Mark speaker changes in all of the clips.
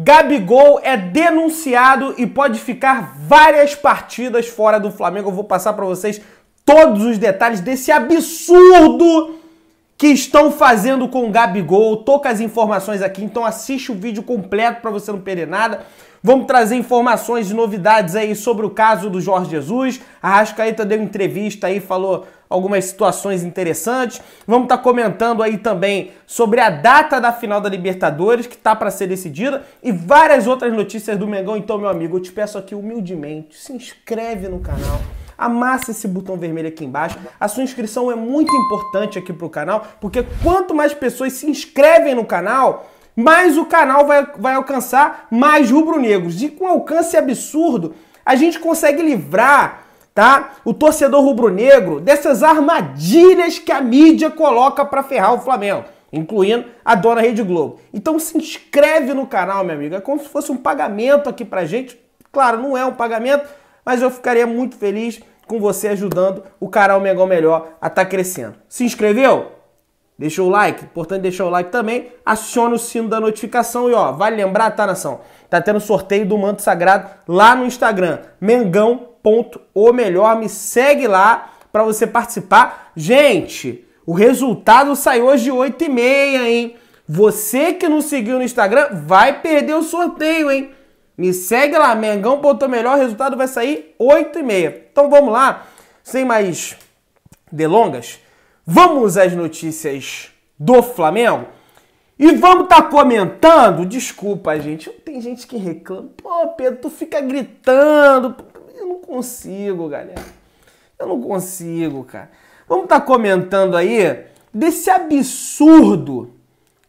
Speaker 1: Gabigol é denunciado e pode ficar várias partidas fora do Flamengo. Eu vou passar para vocês todos os detalhes desse absurdo que estão fazendo com o Gabigol. Eu tô com as informações aqui, então assiste o vídeo completo para você não perder nada. Vamos trazer informações e novidades aí sobre o caso do Jorge Jesus. A Rascaeta deu entrevista aí, falou algumas situações interessantes. Vamos estar tá comentando aí também sobre a data da final da Libertadores, que está para ser decidida, e várias outras notícias do Mengão. Então, meu amigo, eu te peço aqui humildemente, se inscreve no canal. Amassa esse botão vermelho aqui embaixo. A sua inscrição é muito importante aqui para o canal, porque quanto mais pessoas se inscrevem no canal, mais o canal vai, vai alcançar mais rubro-negros. E com alcance absurdo, a gente consegue livrar tá? O torcedor rubro-negro dessas armadilhas que a mídia coloca para ferrar o Flamengo, incluindo a dona Rede Globo. Então se inscreve no canal, minha amiga, é como se fosse um pagamento aqui pra gente. Claro, não é um pagamento, mas eu ficaria muito feliz com você ajudando o canal Mengão Melhor a estar tá crescendo. Se inscreveu? Deixou o like, importante deixar o like também. Aciona o sino da notificação e ó, vale lembrar, tá nação? Tá tendo sorteio do manto sagrado lá no Instagram, Mengão ponto ou melhor. Me segue lá para você participar. Gente, o resultado saiu hoje oito 8 e meia, hein? Você que não seguiu no Instagram vai perder o sorteio, hein? Me segue lá, Mengão ponto melhor, o resultado vai sair 8 e meia. Então vamos lá, sem mais delongas, vamos às notícias do Flamengo. E vamos estar tá comentando, desculpa gente, tem gente que reclama, pô Pedro, tu fica gritando, eu não consigo, galera. Eu não consigo, cara. Vamos estar tá comentando aí desse absurdo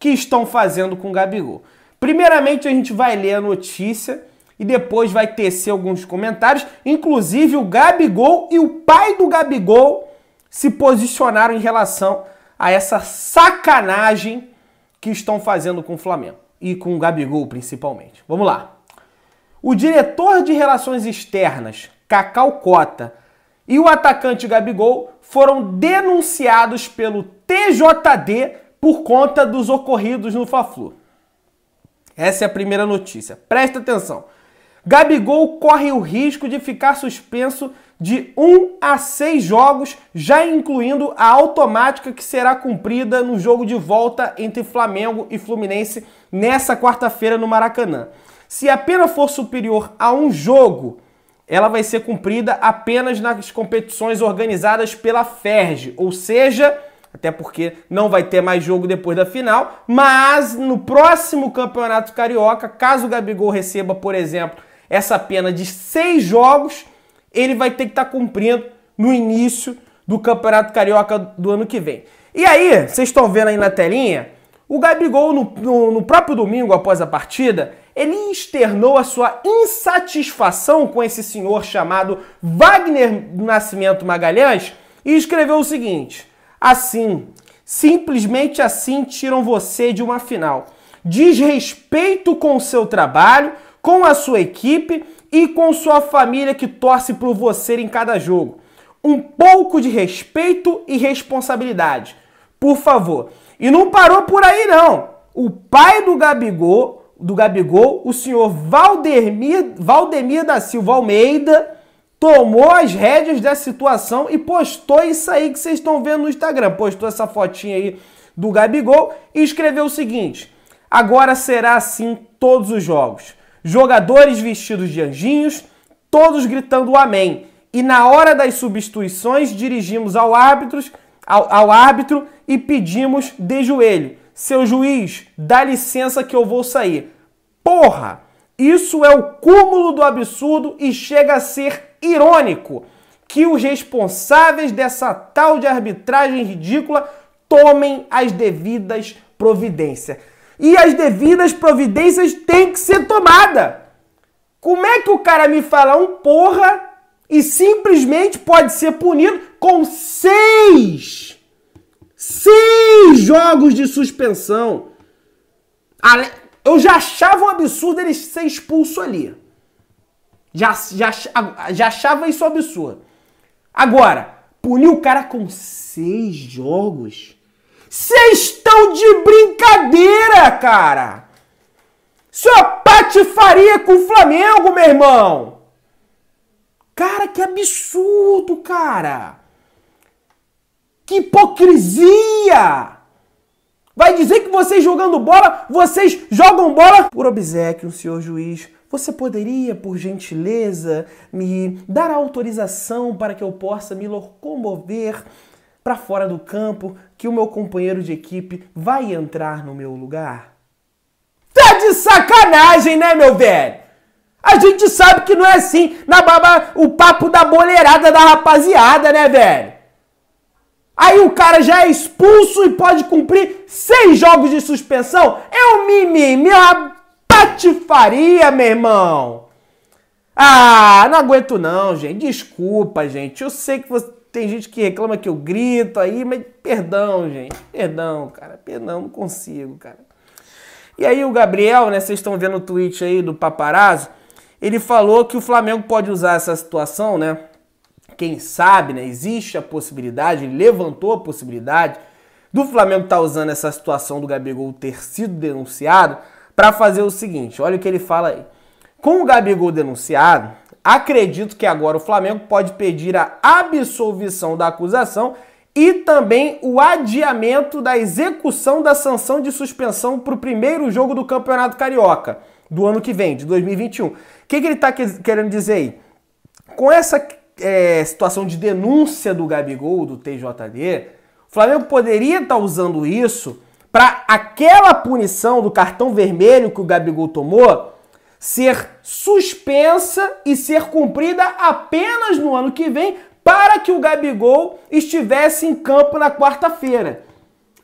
Speaker 1: que estão fazendo com o Gabigol. Primeiramente, a gente vai ler a notícia e depois vai tecer alguns comentários. Inclusive, o Gabigol e o pai do Gabigol se posicionaram em relação a essa sacanagem que estão fazendo com o Flamengo e com o Gabigol, principalmente. Vamos lá. O diretor de relações externas, Cacau Cota, e o atacante Gabigol foram denunciados pelo TJD por conta dos ocorridos no fla Essa é a primeira notícia. Presta atenção. Gabigol corre o risco de ficar suspenso de um a seis jogos, já incluindo a automática que será cumprida no jogo de volta entre Flamengo e Fluminense nessa quarta-feira no Maracanã. Se a pena for superior a um jogo, ela vai ser cumprida apenas nas competições organizadas pela FERJ, ou seja, até porque não vai ter mais jogo depois da final, mas no próximo Campeonato Carioca, caso o Gabigol receba, por exemplo, essa pena de seis jogos, ele vai ter que estar tá cumprindo no início do Campeonato Carioca do ano que vem. E aí, vocês estão vendo aí na telinha, o Gabigol, no, no, no próprio domingo, após a partida, ele externou a sua insatisfação com esse senhor chamado Wagner Nascimento Magalhães e escreveu o seguinte: Assim, simplesmente assim tiram você de uma final. Desrespeito com o seu trabalho, com a sua equipe e com sua família que torce por você em cada jogo. Um pouco de respeito e responsabilidade. Por favor, e não parou por aí, não. O pai do Gabigol, do Gabigol, o senhor Valdemir, Valdemir da Silva Almeida, tomou as rédeas dessa situação e postou isso aí que vocês estão vendo no Instagram. Postou essa fotinha aí do Gabigol e escreveu o seguinte: Agora será assim todos os jogos. Jogadores vestidos de anjinhos, todos gritando amém. E na hora das substituições, dirigimos ao árbitros ao, ao árbitro e pedimos de joelho: seu juiz, dá licença que eu vou sair. Porra! Isso é o cúmulo do absurdo e chega a ser irônico que os responsáveis dessa tal de arbitragem ridícula tomem as devidas providências. E as devidas providências têm que ser tomadas. Como é que o cara me fala um porra e simplesmente pode ser punido com seis, seis jogos de suspensão. Eu já achava um absurdo ele ser expulso ali. Já, já, já achava isso um absurdo. Agora, punir o cara com seis jogos? Vocês estão de brincadeira, cara! Só patifaria com o Flamengo, meu irmão! Cara, que absurdo, cara! Que hipocrisia! Vai dizer que vocês jogando bola, vocês jogam bola por obsequio, senhor juiz. Você poderia, por gentileza, me dar a autorização para que eu possa me locomover para fora do campo, que o meu companheiro de equipe vai entrar no meu lugar? Tá de sacanagem, né, meu velho? A gente sabe que não é assim na baba, o papo da boleirada da rapaziada, né, velho? Aí o cara já é expulso e pode cumprir seis jogos de suspensão? É um mimimi, é uma patifaria, meu irmão. Ah, não aguento não, gente. Desculpa, gente. Eu sei que você... tem gente que reclama que eu grito aí, mas perdão, gente. Perdão, cara. Perdão, não consigo, cara. E aí o Gabriel, né, vocês estão vendo o tweet aí do paparazzo, ele falou que o Flamengo pode usar essa situação, né? Quem sabe, né? Existe a possibilidade, ele levantou a possibilidade do Flamengo estar tá usando essa situação do Gabigol ter sido denunciado para fazer o seguinte: olha o que ele fala aí. Com o Gabigol denunciado, acredito que agora o Flamengo pode pedir a absolvição da acusação e também o adiamento da execução da sanção de suspensão para o primeiro jogo do Campeonato Carioca do ano que vem, de 2021. O que, que ele está querendo dizer aí? Com essa é, situação de denúncia do Gabigol, do TJD, o Flamengo poderia estar tá usando isso para aquela punição do cartão vermelho que o Gabigol tomou ser suspensa e ser cumprida apenas no ano que vem para que o Gabigol estivesse em campo na quarta-feira.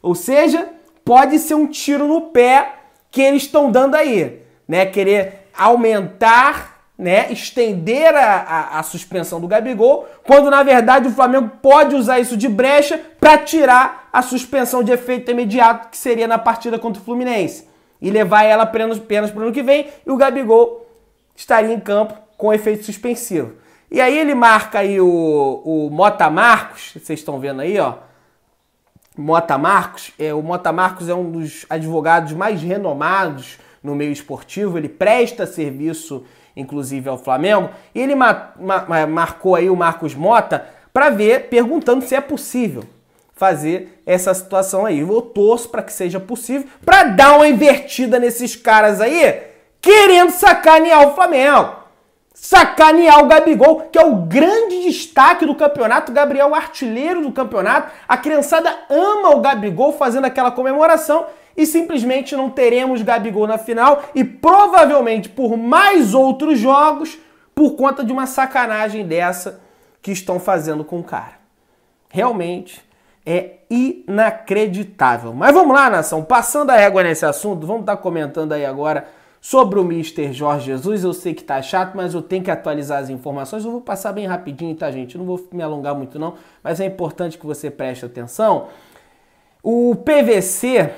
Speaker 1: Ou seja, pode ser um tiro no pé que eles estão dando aí né, querer aumentar, né, estender a, a, a suspensão do Gabigol, quando na verdade o Flamengo pode usar isso de brecha para tirar a suspensão de efeito imediato que seria na partida contra o Fluminense e levar ela apenas, para o ano que vem e o Gabigol estaria em campo com efeito suspensivo. E aí ele marca aí o, o Mota Marcos, vocês estão vendo aí, ó. Mota Marcos, é, o Mota Marcos é um dos advogados mais renomados no meio esportivo, ele presta serviço, inclusive, ao Flamengo. E ele ma ma marcou aí o Marcos Mota para ver, perguntando se é possível fazer essa situação aí. Eu torço para que seja possível, para dar uma invertida nesses caras aí, querendo sacanear o Flamengo. Sacanear o Gabigol, que é o grande destaque do campeonato, Gabriel, artilheiro do campeonato. A criançada ama o Gabigol fazendo aquela comemoração e simplesmente não teremos Gabigol na final e provavelmente por mais outros jogos por conta de uma sacanagem dessa que estão fazendo com o cara. Realmente é inacreditável. Mas vamos lá, nação, passando a régua nesse assunto, vamos estar tá comentando aí agora sobre o Mr. Jorge Jesus. Eu sei que tá chato, mas eu tenho que atualizar as informações. Eu vou passar bem rapidinho, tá, gente? Eu não vou me alongar muito não, mas é importante que você preste atenção. O PVC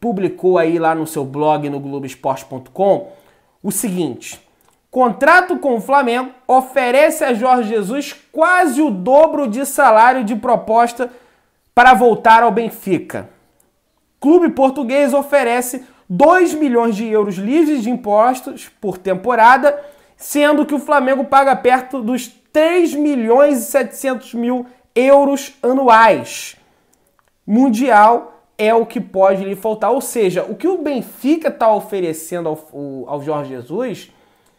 Speaker 1: publicou aí lá no seu blog no Globoesporte.com o seguinte: contrato com o Flamengo oferece a Jorge Jesus quase o dobro de salário de proposta para voltar ao Benfica. Clube português oferece 2 milhões de euros livres de impostos por temporada, sendo que o Flamengo paga perto dos 3 milhões e 700 mil euros anuais. Mundial é o que pode lhe faltar. Ou seja, o que o Benfica está oferecendo ao, ao Jorge Jesus,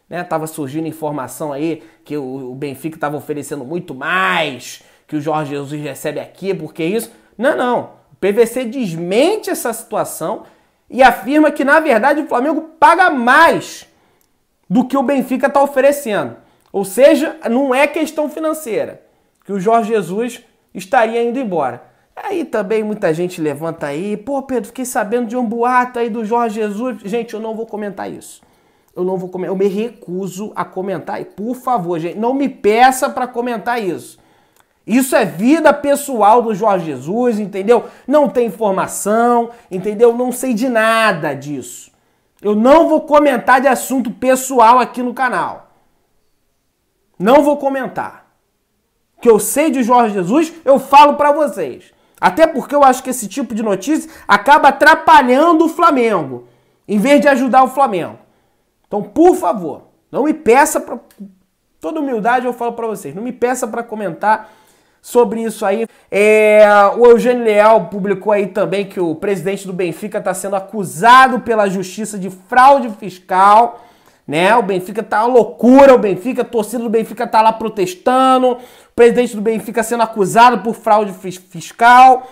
Speaker 1: né? Tava surgindo informação aí que o, Benfica estava oferecendo muito mais que o Jorge Jesus recebe aqui, porque isso. Não, não. O PVC desmente essa situação e afirma que, na verdade, o Flamengo paga mais do que o Benfica está oferecendo. Ou seja, não é questão financeira que o Jorge Jesus estaria indo embora. Aí também muita gente levanta aí, pô, Pedro, fiquei sabendo de um boato aí do Jorge Jesus. Gente, eu não vou comentar isso. Eu não vou comentar, eu me recuso a comentar. E por favor, gente, não me peça para comentar isso. Isso é vida pessoal do Jorge Jesus, entendeu? Não tem informação, entendeu? Não sei de nada disso. Eu não vou comentar de assunto pessoal aqui no canal. Não vou comentar. O que eu sei de Jorge Jesus, eu falo para vocês. Até porque eu acho que esse tipo de notícia acaba atrapalhando o Flamengo, em vez de ajudar o Flamengo. Então, por favor, não me peça para toda humildade eu falo para vocês, não me peça para comentar sobre isso aí. É, o Eugênio Leal publicou aí também que o presidente do Benfica está sendo acusado pela justiça de fraude fiscal né? O Benfica tá uma loucura, o Benfica, a torcida do Benfica tá lá protestando, o presidente do Benfica sendo acusado por fraude fiscal.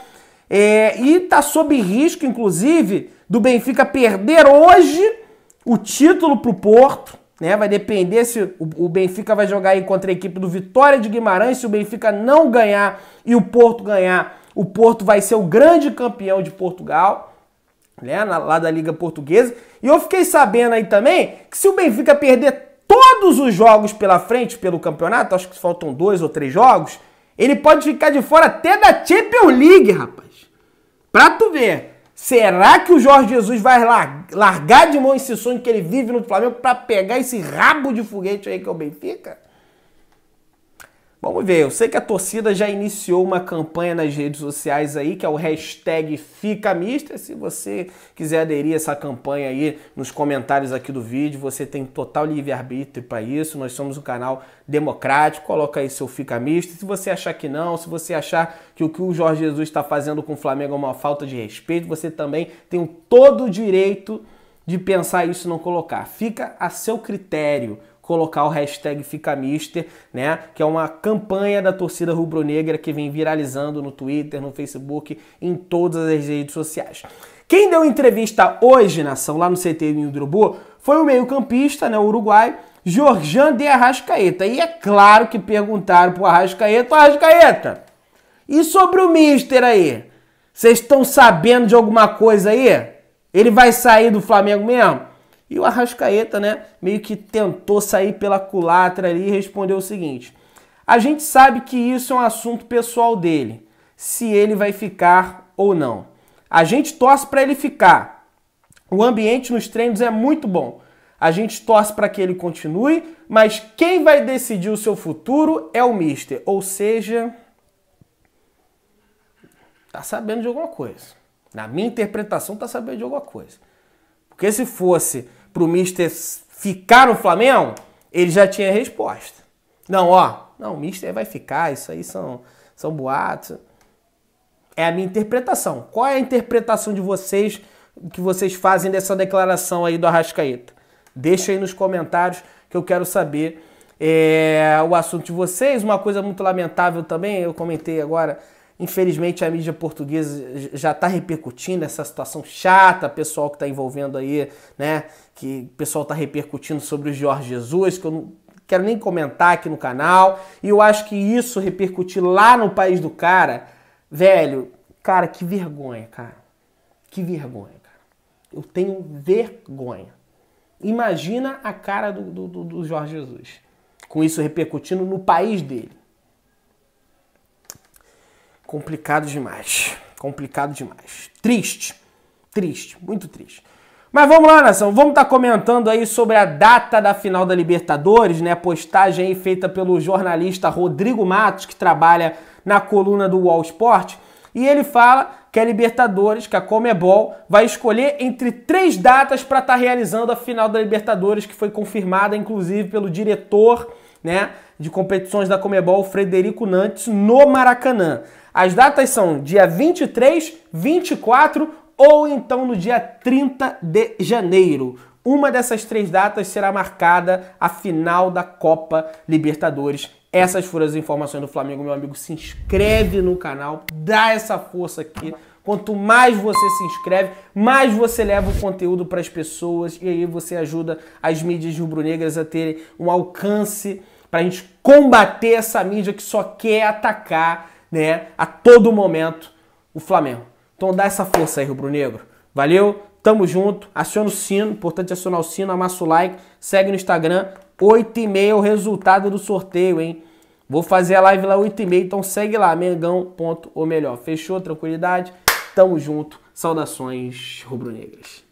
Speaker 1: É, e tá sob risco, inclusive, do Benfica perder hoje o título pro Porto, né? Vai depender se o, Benfica vai jogar aí contra a equipe do Vitória de Guimarães, se o Benfica não ganhar e o Porto ganhar, o Porto vai ser o grande campeão de Portugal. Né, lá da Liga Portuguesa. E eu fiquei sabendo aí também que se o Benfica perder todos os jogos pela frente pelo campeonato, acho que faltam dois ou três jogos, ele pode ficar de fora até da Champions League, rapaz. Pra tu ver. Será que o Jorge Jesus vai largar de mão esse sonho que ele vive no Flamengo para pegar esse rabo de foguete aí que é o Benfica? Vamos ver, eu sei que a torcida já iniciou uma campanha nas redes sociais aí, que é o hashtag Fica Mister. Se você quiser aderir a essa campanha aí nos comentários aqui do vídeo, você tem total livre-arbítrio para isso. Nós somos um canal democrático, coloca aí seu Fica Mister. Se você achar que não, se você achar que o que o Jorge Jesus está fazendo com o Flamengo é uma falta de respeito, você também tem todo o direito de pensar isso e não colocar. Fica a seu critério colocar o hashtag Fica Mister, né? Que é uma campanha da torcida rubro-negra que vem viralizando no Twitter, no Facebook, em todas as redes sociais. Quem deu entrevista hoje, nação, lá no CT do Urubu, foi o meio-campista, né, o Uruguai, Jorjan de Arrascaeta. E é claro que perguntaram pro Arrascaeta, Arrascaeta, e sobre o Mister aí? Vocês estão sabendo de alguma coisa aí? Ele vai sair do Flamengo mesmo? E o Arrascaeta, né, meio que tentou sair pela culatra ali e respondeu o seguinte: A gente sabe que isso é um assunto pessoal dele, se ele vai ficar ou não. A gente torce para ele ficar. O ambiente nos treinos é muito bom. A gente torce para que ele continue, mas quem vai decidir o seu futuro é o Mister. Ou seja, tá sabendo de alguma coisa. Na minha interpretação, tá sabendo de alguma coisa. Porque se fosse para o Mister ficar no Flamengo, ele já tinha resposta. Não, ó, não, o Mister vai ficar, isso aí são, são boatos. É a minha interpretação. Qual é a interpretação de vocês que vocês fazem dessa declaração aí do Arrascaeta? Deixa aí nos comentários que eu quero saber é, o assunto de vocês. Uma coisa muito lamentável também, eu comentei agora Infelizmente a mídia portuguesa já está repercutindo essa situação chata, pessoal que está envolvendo aí, né? Que o pessoal está repercutindo sobre o Jorge Jesus, que eu não quero nem comentar aqui no canal. E eu acho que isso repercutir lá no país do cara, velho, cara, que vergonha, cara. Que vergonha, cara. Eu tenho vergonha. Imagina a cara do, do, do Jorge Jesus com isso repercutindo no país dele. Complicado demais. Complicado demais. Triste. Triste, muito triste. Mas vamos lá, nação. Vamos estar tá comentando aí sobre a data da final da Libertadores, né? Postagem aí feita pelo jornalista Rodrigo Matos, que trabalha na coluna do Wall Sport. E ele fala que a Libertadores, que a Comebol, vai escolher entre três datas para estar tá realizando a final da Libertadores, que foi confirmada, inclusive, pelo diretor né, de competições da Comebol Frederico Nantes no Maracanã. As datas são dia 23, 24 ou então no dia 30 de janeiro. Uma dessas três datas será marcada a final da Copa Libertadores. Essas foram as informações do Flamengo, meu amigo. Se inscreve no canal, dá essa força aqui. Quanto mais você se inscreve, mais você leva o conteúdo para as pessoas e aí você ajuda as mídias rubro-negras a terem um alcance para a gente combater essa mídia que só quer atacar, né, a todo momento o Flamengo. Então dá essa força aí, Rubro Negro. Valeu, tamo junto. Aciona o sino, importante acionar o sino, amassa o like, segue no Instagram. 8 e meia é o resultado do sorteio, hein? Vou fazer a live lá 8 e meia, então segue lá, mengão, ponto, ou melhor. Fechou? Tranquilidade? Tamo junto. Saudações rubro-negras.